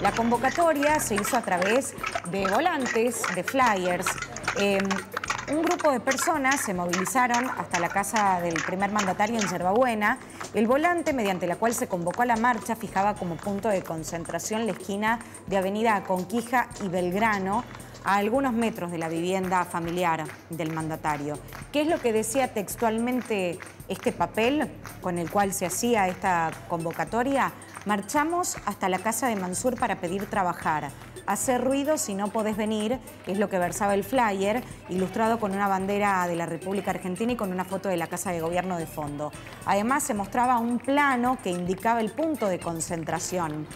La convocatoria se hizo a través de volantes, de flyers. Em, un grupo de personas se movilizaron hasta la casa del primer mandatario en Yerbabuena. El volante mediante la cual se convocó a la marcha fijaba como punto de concentración la esquina de Avenida Conquija y Belgrano, a algunos metros de la vivienda familiar del mandatario. ¿Qué es lo que decía textualmente este papel con el cual se hacía esta convocatoria? Marchamos hasta la casa de Mansur para pedir trabajar. Hacer ruido si no podés venir, es lo que versaba el flyer, ilustrado con una bandera de la República Argentina y con una foto de la Casa de Gobierno de fondo. Además, se mostraba un plano que indicaba el punto de concentración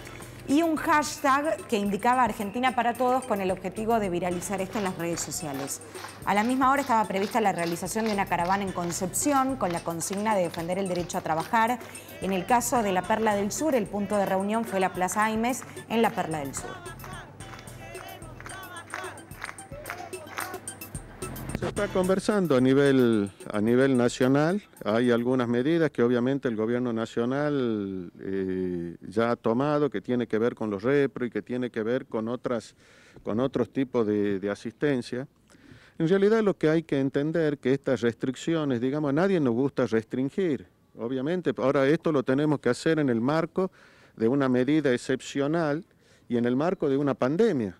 y un hashtag que indicaba Argentina para Todos con el objetivo de viralizar esto en las redes sociales. A la misma hora estaba prevista la realización de una caravana en Concepción con la consigna de defender el derecho a trabajar. En el caso de la Perla del Sur, el punto de reunión fue la Plaza Aimes en la Perla del Sur. está conversando a nivel, a nivel nacional. Hay algunas medidas que obviamente el gobierno nacional eh, ya ha tomado, que tiene que ver con los repro y que tiene que ver con, otras, con otros tipos de, de asistencia. En realidad lo que hay que entender que estas restricciones, digamos, a nadie nos gusta restringir. Obviamente, ahora esto lo tenemos que hacer en el marco de una medida excepcional y en el marco de una pandemia.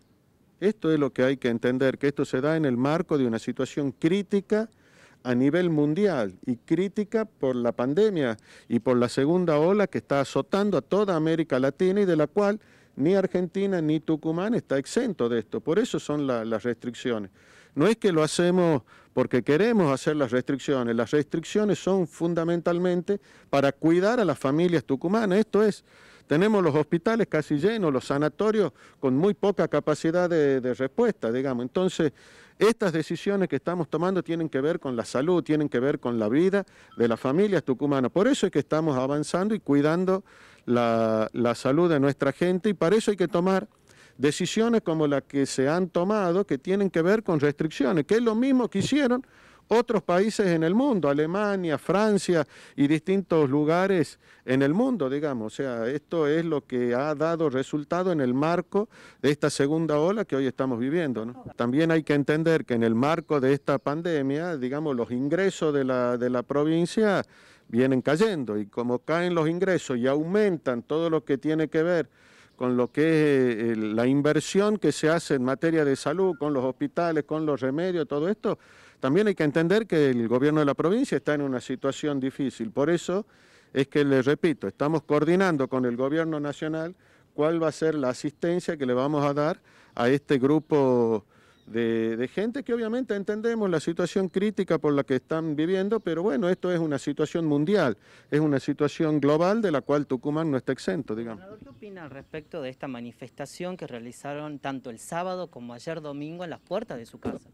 Esto es lo que hay que entender, que esto se da en el marco de una situación crítica a nivel mundial y crítica por la pandemia y por la segunda ola que está azotando a toda América Latina y de la cual ni Argentina ni Tucumán está exento de esto. Por eso son las restricciones. No es que lo hacemos porque queremos hacer las restricciones. Las restricciones son fundamentalmente para cuidar a las familias tucumanas. Esto es, tenemos los hospitales casi llenos, los sanatorios con muy poca capacidad de, respuesta, digamos. Entonces, estas decisiones que estamos tomando tienen que ver con la salud, tienen que ver con la vida de las familias tucumanas. Por eso es que estamos avanzando y cuidando la salud de nuestra gente y para eso hay que tomar Decisiones como las que se han tomado que tienen que ver con restricciones, que es lo mismo que hicieron otros países en el mundo, Alemania, Francia y distintos lugares en el mundo, digamos. O sea, esto es lo que ha dado resultado en el marco de esta segunda ola que hoy estamos viviendo. También hay que entender que en el marco de esta pandemia, digamos, los ingresos de la, de la provincia vienen cayendo y como caen los ingresos y aumentan todo lo que tiene que ver con lo que es eh, la inversión que se hace en materia de salud, con los hospitales, con los remedios, todo esto, también hay que entender que el gobierno de la provincia está en una situación difícil. Por eso es que, les repito, estamos coordinando con el gobierno nacional cuál va a ser la asistencia que le vamos a dar a este grupo de, gente que obviamente entendemos la situación crítica por la que están viviendo, pero bueno, esto es una situación mundial, es una situación global de la cual Tucumán no está exento, digamos. ¿Qué opina al respecto de esta manifestación que realizaron tanto el sábado como ayer domingo en las puertas de su casa?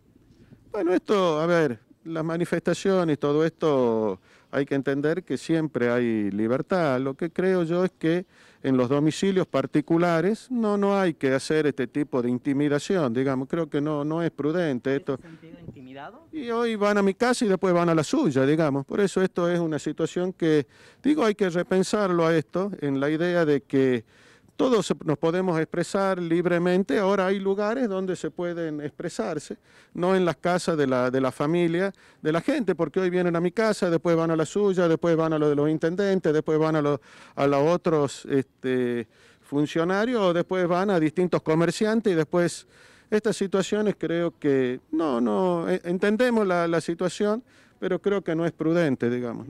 Bueno, esto, a ver, las manifestaciones, todo esto, hay que entender que siempre hay libertad. Lo que creo yo es que en los domicilios particulares no, no hay que hacer este tipo de intimidación, digamos, creo que no, no es prudente. Esto. intimidado? Y hoy van a mi casa y después van a la suya, digamos. Por eso esto es una situación que, digo, hay que repensarlo a esto, en la idea de que todos nos podemos expresar libremente, ahora hay lugares donde se pueden expresarse, no en las casas de la, de la familia, de la gente, porque hoy vienen a mi casa, después van a la suya, después van a lo de los intendentes, después van a, los a los otros este, funcionarios, después van a distintos comerciantes y después estas situaciones creo que, no, no, eh, entendemos la, la situación, pero creo que no es prudente, digamos.